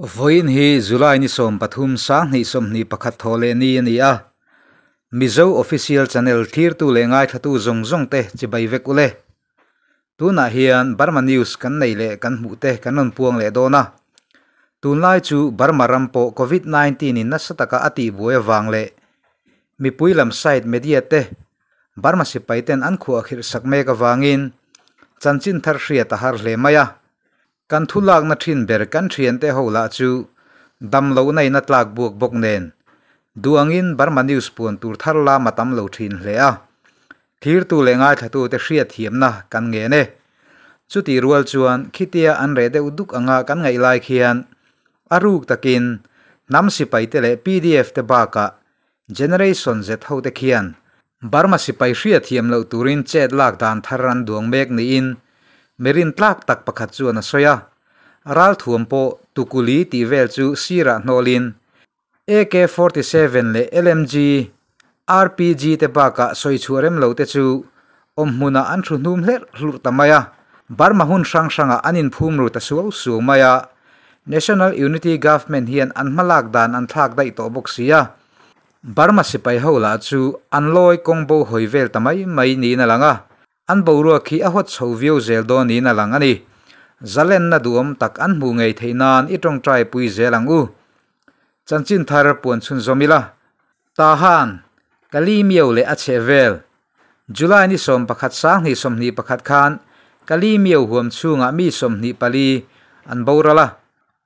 voin hi july ni som pathum sa, ni som ni pakhat thole ni ni a. mizo official channel thir tu le ngai thatu zong zong te chibai vek ule tuna hian burma news kan nei le kan mu te kanon puang le do na. tun lai chu burma rampo covid 19 in nasataka ati buai wang le mi pui lam site media te burma ten an khu akhir sakme ka wangin chanchin thar hria ta har hle maya kan thu lak na thin ber kan thian te ho la chu dam lo nei na tlak buộc bok nen duangin barma news pun tur thar la matam lo thin hle a thir tu le ngai thatu te hria thiam na kan nge ne chu ti rual chuan khitia an re de uduk anga kan ngai lai khian aruk takin nam sipai te le pdf te ba ka generation z ho te khian barma sipai hria thiam lo turin chet lak dan thar ran duang mek ni in merin tlak tak pakhat chu an a soya aral thuam pawh tukuli ti vel chu sirah hnawlin AK47 le LMG RPG te baka soi chhuarem lo te chu om hmuna an thu hnum hler hlur tamaya barma hun sang sanga anin phum ru ta sual su maya national unity government hian an malak dan an thak dai to boxia barma sipai hola chu an loi kongbo hoivel tamai mai ni na langa อันบรัวขี้อหดชูวิวเซลดอนีนั่งหลังอันนี้จะเล่นนัดดวมตักอันหูไงเที่นานอีตรงใจปุยเจลังอูจันจินทาร์ปวนชุนสมิลาตาฮันกัลีมิวเลอเชเวลจุลานิสมประคัดสังนิสมนีประคัดขันกัลีมิวหวมชูงะมีสมนีปลีอันบูรัวละ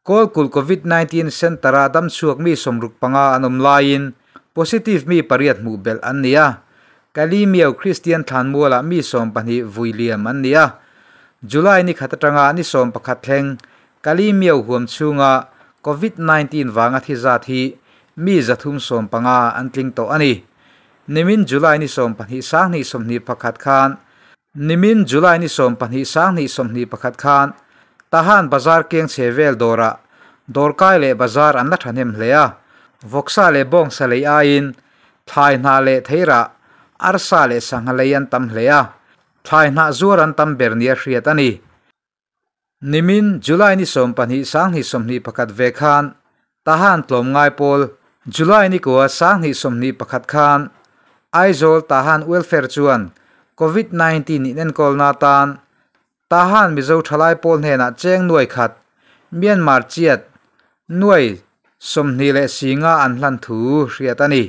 กอลกุลโควิด19เซนตราดัมชวกมีสมรุกปังอาอันอมไลน์ positive มีปริยัตมูเบลอันเนียกาลีเมียวคริสเตียนทานมัวละมีสมปันิวุยเลียมอันเนียจุลัยนี่ขัดตรงานี่สมประคัดเพงกาลีเมียวห่วมชูงะโควิด -19 วางอธิจาที่มีจัทุ่มสมปังอาอันติงโตอันนี้ นิมินจุลัยนี่สมปนิสางนี่สมนิประคัดขานนิมินจุลัยนี่สมปนิสางนี่สมนิประคัดขานทหารบาซาร์เกีงเชเวลดอระดอร์กายเล่บาซาร์อันนัทเนมเลียวกซาเล่บงสเลียอินไทยนาเล่เทระ arsa le sanghalayan tam hleya thlai na zuran tam bernia hriat ani nimin july ni som panhi sang hi som ni pakhat ve khan tahan tlom ngai pol july ni ko sang hi som ni pakhat khan aizol tahan welfare chuan covid 19 ni nen kol na tan tahan mizo thalai pol he na cheng nuai khat myanmar chiat nuai somni le singa an hlan thu hriat ani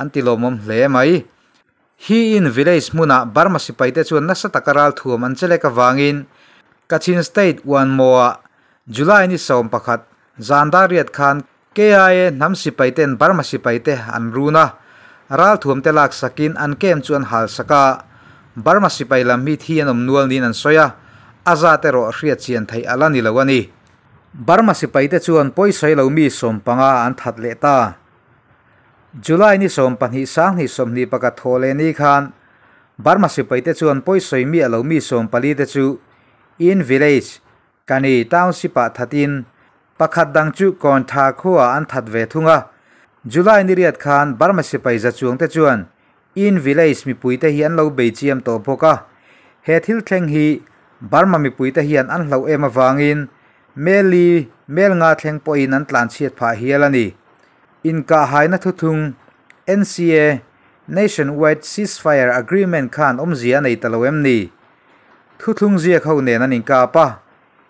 antilomom hle mai hi in village muna barma sipai te chuan nasa takaral thum an chele ka wangin kachin state wan moa july ni som pakhat zandariat khan kia nam sipai ten barma sipai te an runa ral thum te lak sakin an kem chuan hal saka barma sipai lam hi thi an omnual nin an soya aza te ro hriat chian thai ala ni lawani barma sipai te chuan poisoi lo mi som panga an that le ta July ni som pan hi sang ni som ni paka thole ni khan Burma si paite chuan poi soimi alo mi som pali te chu in village kani township pa thatin pakhat dang chu kon tha khuwa an that ve thunga July ni riat khan Burma si pai za chuang te chuan in village mi puite hi an lo be chiam to poka he thil thleng hi Burma mi puite hi an an hlo em awangin meli mel nga thleng poin an tlan chiat pha hialani inka haina thung NCA Nationwide Ceasefire Agreement khan omzia nei taloem ni thung zia khau nen an inka pa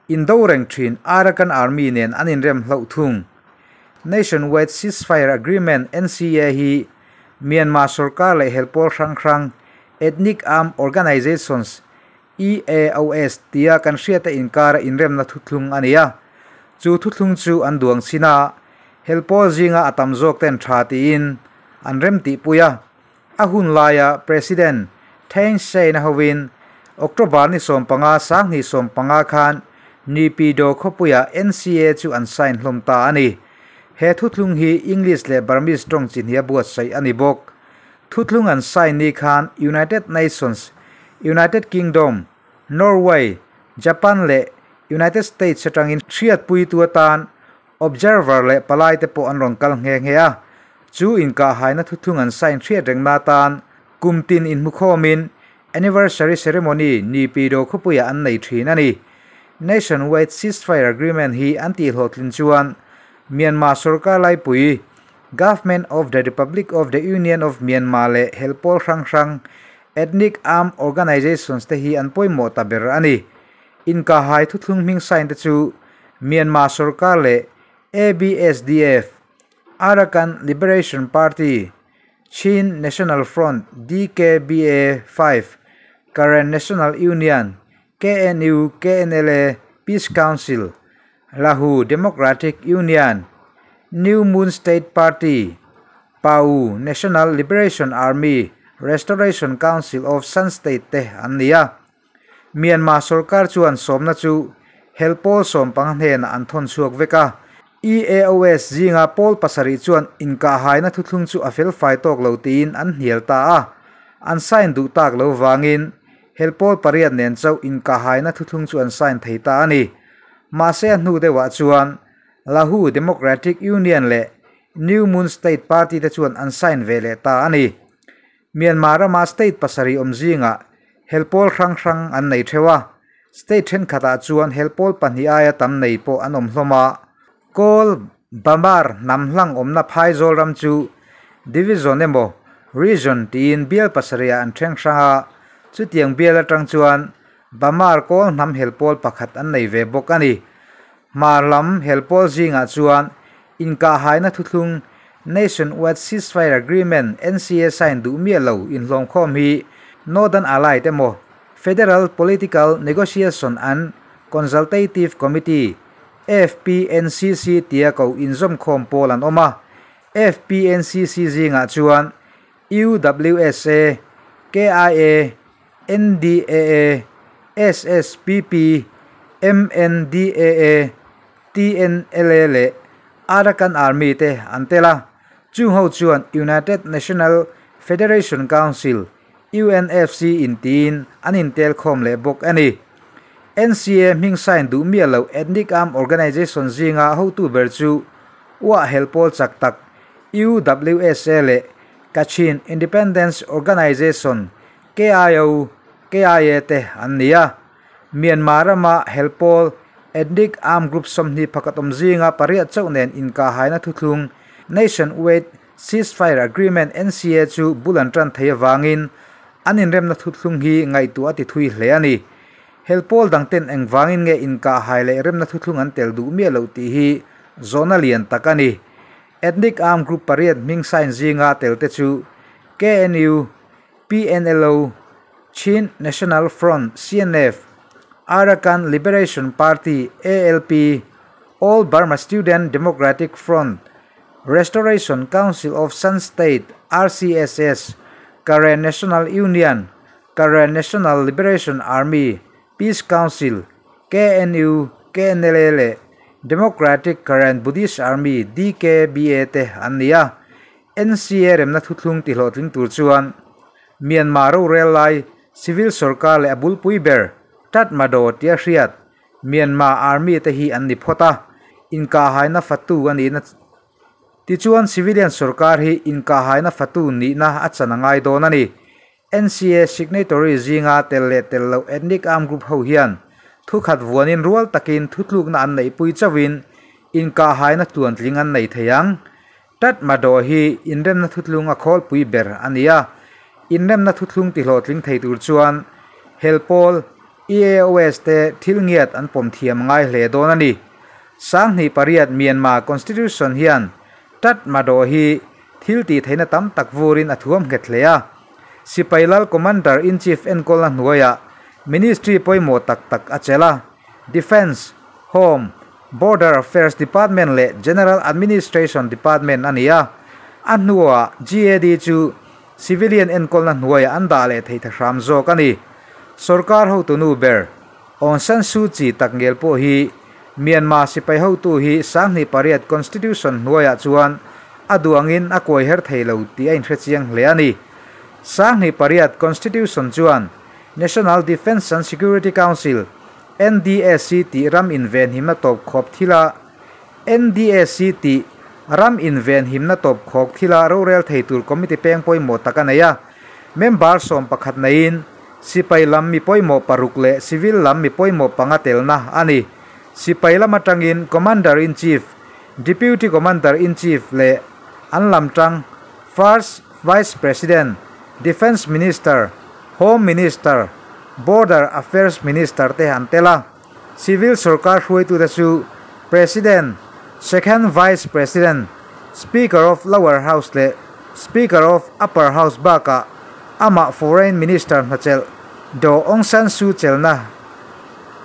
indo reng thin arakan army nen anin rem hlo thung Nationwide Ceasefire Agreement NCA hi Myanmar sarkar le helpol rang rang ethnic arm organizations EAOS tia kan hriata inkara inrem na thuthung ania chu thung chu an duang sina helpo zinga atam jok ten tha ti in an rem ti puya a hun laya president thain sei na hovin october ni som panga sang ni som panga khan ni pi do khopuya nca chu an sign hlom ta ani he thutlung hi english le burmese tong chin hi buat sai ani bok thutlung an sign ni khan united nations united kingdom norway japan le united states atangin thriat pui tu tan observer le palai te pawh an rawn kal nghe nghe a chu inka haina thuthung an sign thriat rengna tan kumtin in mukhomin anniversary ceremony ni pido khupuya an nei thin ani nationwide ceasefire agreement hi anti hlotlin chuan myanmar sarkar lai pui government of the republic of the union of myanmar le helpol r a n g r a n g ethnic arm organizations te hi an poimo taber ani inka hai thuthung ming sign te chu myanmar sarkar le ABSDF, Arakan Liberation Party, Chin National Front, DKBA 5, Karen National Union, KNU, KNLA, Peace Council, Lahu Democratic Union, New Moon State Party, PAU, National Liberation Army, Restoration Council of Sun State Teh Ania, Myanmar Sorkar Chuan Somnachu, Chu, Helpol Som Panghen EAOS zinga pol pasari chuan inka haina thuthlung chu a fel fai tok lo tin an hnial ta a an sign du tak lo wangin helpol pariat nen chau inka haina thuthlung chu an sign thei ta ani ma se hnu de wa chuan lahu democratic union le new moon state party te chuan an sign ve le ta ani myanmar ma state pasari om zinga helpol rang rang an nei thewa state then khata chuan helpol panhi aya tam nei po an om hloma kol bambar namhlang omna phai zoram chu division emo region tin bial pasaria an theng sha chutiang bial atang chuan bamar kol nam helpol pakhat an nei ve bok ani marlam helpol zinga chuan inka haina thuthlung nation wide ceasefire agreement nca sign du mi lo in hlom khom hi northern allied emo federal political negotiation and consultative committee FPNCC tia ko inzom khom pol an oma FPNCC zinga chuan UWSA KIA NDAA SSPP MNDAA TNLA le Arakan Army te antela Chung ho chuan United National Federation Council UNFC in tin an intel khom le bok ani NCA ming sign du mi lo ethnic arm organization zinga ho tu berchu wa helpol chak tak UWSL Kachin Independence Organization KIO KIA te ania Myanmar ma helpol ethnic arm group somni phakatom zinga paria chawnen inka haina thuthung nation wide ceasefire agreement NCA chu bulan tran thei wangin anin remna thuthung hi ngai tu ati thui hle ani helpol dangten engwangin nge inka haile remna thuthlung an tel du mi lo ti hi zona lian takani ethnic arm group pariat ming sign zinga telte chu KNU PNLO Chin National Front CNF Arakan Liberation Party ALP All Burma Student Democratic Front Restoration Council of Sun State RCSS Karen National Union Karen National Liberation Army Peace Council, KNU, KNLL, Democratic Current Buddhist Army, DKBA te ania, NCRM na thutlung ti hlotling Myanmar rel lai, civil Sorka le abul pui ber, tat mado tia Myanmar Army te hi an nipota, phota, inka haina fatu an ina ti civilian sarkar hi inka haina fatu ni na atsanangai donani. ani NCA signatory zinga telle tello ethnic arm group ho hian thu khat vuanin rual takin thutluk na an nei pui chawin in ka haina tuan tling an nei theyang tat mado hi inrem na thutlung a khol pui ber ania inrem na thutlung ti hlo tling thei tur chuan helpol EAOS te thil ngiat an pom thiam ngai hle don ani sang ni pariat Myanmar constitution hian tat mado hi thil ti theina tam tak vurin athuam nge thlea sipailal commander in chief enkola nuaya ministry poimo tak tak achela defense home border affairs department le general administration department ania anua gad chu civilian enkolna nuaya Andale le theitha ram zo kani sarkar ho tunu ber on san su chi tak ngel po hi myanmar sipai ho tu hi sang ni pariat constitution nuaya chuan aduangin akoi her theilo ti ain threchiang le ani sang ni pariat constitution chuan national defense and security council (NDSC) ti ram inven himna top khop thila NDSC ti ram inven himna top khok thila ro rel theitur committee peng poi poimo takanaya member som pakhat nain sipai lam mi poi poimo parukle civil lam mi poi mo pangatel na ani sipai lama atangin commander in chief deputy commander in chief le an lam tang first vice president defense minister home minister border affairs minister te han tela civil sarkar hrui tu da president second vice president speaker of lower house le speaker of upper house baka ama foreign minister hachel do ong san su Na,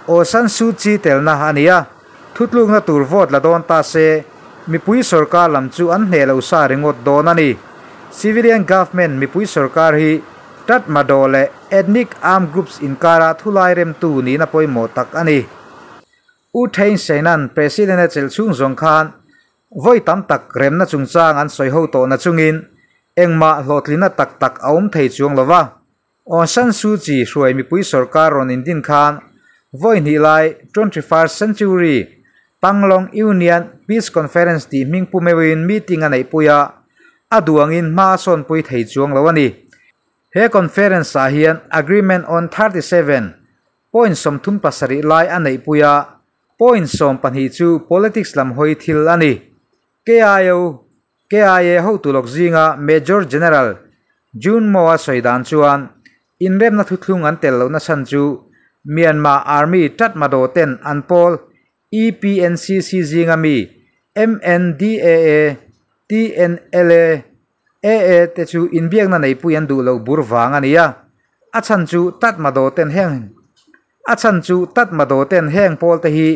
o san su chi Tel Na ania thutlung na tur la don ta se mipui sarkar lam chu an hela lo ringot don ani civilian government mipui sarkar hi tat madole ethnic armed groups in kara thulai rem tu ni na poi mo tak ani u thein Senan, president chel chung zong khan voi tam tak rem na chung chang an soi ho to na chungin engma hlotlina tak tak aum thei chuang lova on san su chi hruai mipui sarkar ron in din khan voi ni lai 21st century panglong union peace conference ti mingpu mewin meeting anei puya aduangin ma son pui thei chuang lo ani he conference a hian agreement on 37 point som thum pasari lai anei puya point som pan hi chu politics lam hoi thil ani KIO KIA e ho tulok zinga major general June Moa soidan chuan inrem na thutlung an tel lo na san chu Myanmar Army tat mado ten anpol EPNCC zinga mi MNDAA TNLA AA e, e, e, te chu inbiak na nei pu an du lo bur wang ania a chan chu tat ma do ten heng a chan chu tat ma do ten heng pol te hi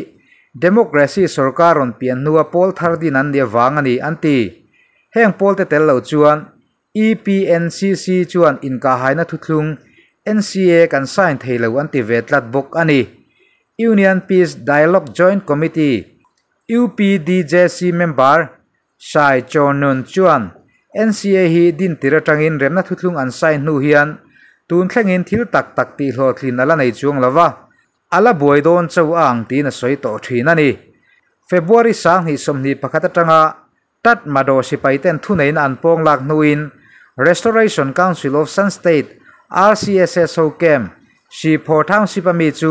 democracy sarkar on pian nuwa pol thar din an dia wang ani anti heng pol te tel lo chuan EPNCC chuan in ka haina thuthlung NCA kan sign theilo an ti vetlat bok ani Union Peace Dialogue Joint Committee UPDJC member ชายโจนนนจวนเอ็นซีเอฮีดินตีระจังอินเรมนัทุทุงอันไซนูเฮีันตูนแข่งอินทิลตักตักตีหลอดลินอะไรในจวงละวะอะลรบวยโดนเจ้าอ่างตีนั่สวยโตทีนั่นนี่เฟบรุริสังฮิสมนีประกัตจังอาตัดมาดดสิไปเต้นทุนในอันปองลักนูอิน Restoration Council of Sun State RCSS โฮเกมสีพอทางสิบมีจู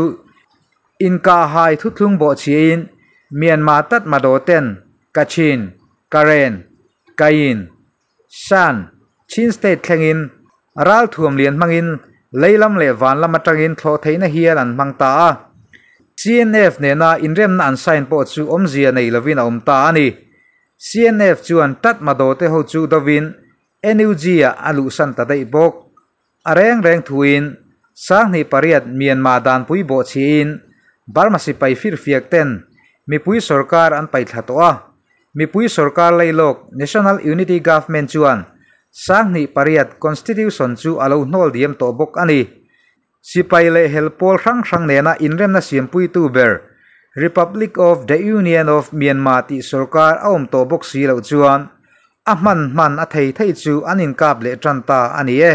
อินกาไฮทุทุงโบชีอินเมียนมาตัดมาดดเต้นกัจฉิน Karen Kain San Chin State Thengin Aral Thuam Lian Mangin Leilam Le Van Lama Tangin Thlo Theina Hian An Mangta A CNF ne na inrem na an sign po chu om zia nei lovin a om ta ani CNF chu an tat ma do te ho chu dovin NUG a alu san ta dei bok areng reng thuin sang ni pariat Myanmar dan pui bo chi in Burma si pai fir fiak ten mi pui sarkar an pai thatoa mipui sarkar leilok national unity government chuan sang ni pariat constitution chu alo nol diam to bok ani sipai le helpol rang rang nena inrem na simpui tu ber republic of the union of myanmar ti sarkar aom to bok si lo chuan a man man a thei thei chu anin kap le tanta ani e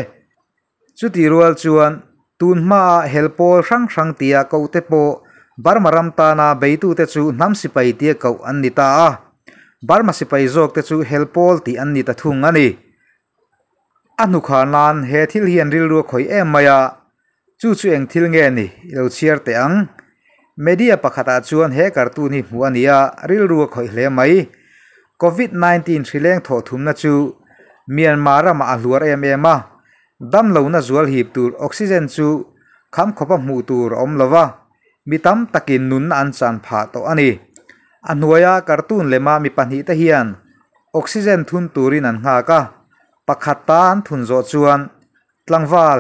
chu ti rual chuan tun ma helpol rang rang tia ko te po barmaram ta na beitu te chu nam sipai tia ko an ni ta a บาร์มาสิไปโอกแต่ชูเฮลโพลที่อันนี้ตัดทุงอันนี้อนุขานานเฮทิลเฮียนริลรัวข่อยเอ็มมายาชูชูเอ็งทิลเงี้ยนี่เราเชียร์แต่งเมดียาประกาศชวนเฮการ์ตูนิมวันนี้ริลรัวข่อยเลมัยโควิด19ที่เลงถอดทุ่มนะชูเมียนมาร์มาอัลวาร์เอ็มเอ็มอะดัมเลวน่าจวลฮิบตูร์ออกซิเจนชูคำขบมูตูร์อมลวะมีตั้มตะกินนุนอันสันผ่าต่ออันนี้ anuaya cartoon lema mi pahnih te hian oxygen thun turin an nga ka pakhat ta thun zo chuan tlangwal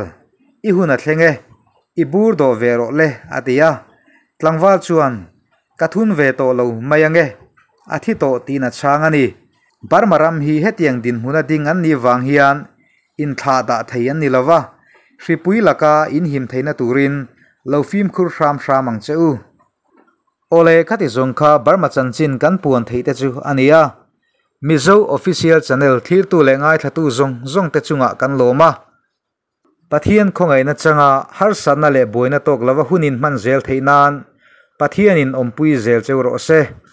i hun a thlenge i bur do ve ro le atia tlangwal chuan ka thun ve to lo mayange a thi to tin a chang ani barmaram hi hetiang din huna ding an ni wang hian in tha da thei an ni lova hripui laka in him theina turin lo phim khur hram hram ang cheu ole khati zongkha Burma chanchin kan puan theite chu ania Mizo official channel thlir tu lengai thatu zong zong te chunga kan loma pathian khongai na changa har sanna le boina tok lawa hunin man zel theinan pathian in ompui zel cheu ro se